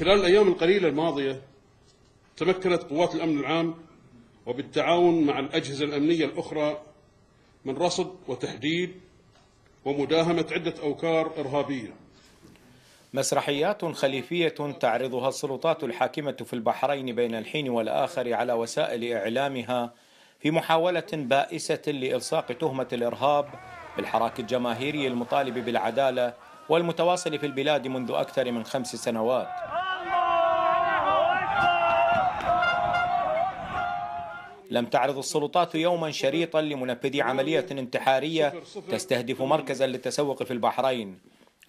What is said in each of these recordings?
خلال الأيام القليلة الماضية تمكنت قوات الأمن العام وبالتعاون مع الأجهزة الأمنية الأخرى من رصد وتحديد ومداهمة عدة أوكار إرهابية مسرحيات خليفية تعرضها السلطات الحاكمة في البحرين بين الحين والآخر على وسائل إعلامها في محاولة بائسة لإلصاق تهمة الإرهاب بالحراك الجماهيري المطالب بالعدالة والمتواصل في البلاد منذ أكثر من خمس سنوات لم تعرض السلطات يوما شريطا لمنفذي عملية انتحارية تستهدف مركزا للتسوق في البحرين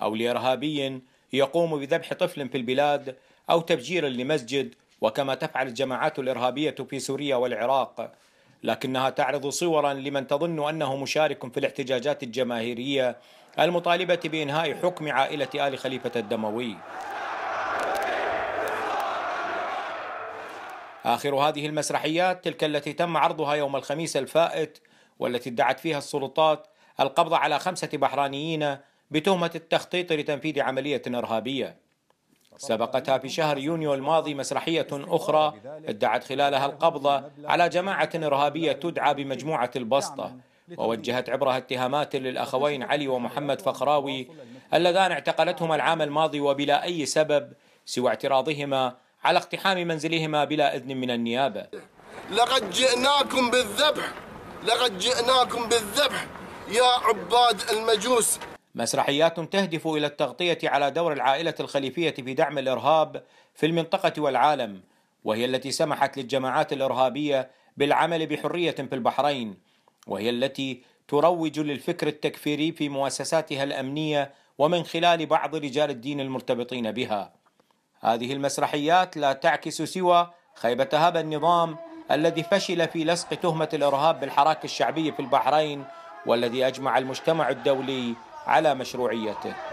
أو لإرهابي يقوم بذبح طفل في البلاد أو تفجير لمسجد وكما تفعل الجماعات الإرهابية في سوريا والعراق لكنها تعرض صورا لمن تظن أنه مشارك في الاحتجاجات الجماهيرية المطالبة بإنهاء حكم عائلة آل خليفة الدموي آخر هذه المسرحيات تلك التي تم عرضها يوم الخميس الفائت والتي ادعت فيها السلطات القبض على خمسة بحرانيين بتهمة التخطيط لتنفيذ عملية إرهابية سبقتها في شهر يونيو الماضي مسرحية أخرى ادعت خلالها القبض على جماعة إرهابية تدعى بمجموعة البسطة ووجهت عبرها اتهامات للأخوين علي ومحمد فخراوي اللذان اعتقلتهما العام الماضي وبلا أي سبب سوى اعتراضهما على اقتحام منزلهما بلا إذن من النيابة لقد جئناكم بالذبح لقد جئناكم بالذبح يا عباد المجوس مسرحيات تهدف إلى التغطية على دور العائلة الخليفية في دعم الإرهاب في المنطقة والعالم وهي التي سمحت للجماعات الإرهابية بالعمل بحرية في البحرين وهي التي تروج للفكر التكفيري في مؤسساتها الأمنية ومن خلال بعض رجال الدين المرتبطين بها هذه المسرحيات لا تعكس سوى خيبة هذا النظام الذي فشل في لصق تهمة الإرهاب بالحراك الشعبي في البحرين والذي أجمع المجتمع الدولي على مشروعيته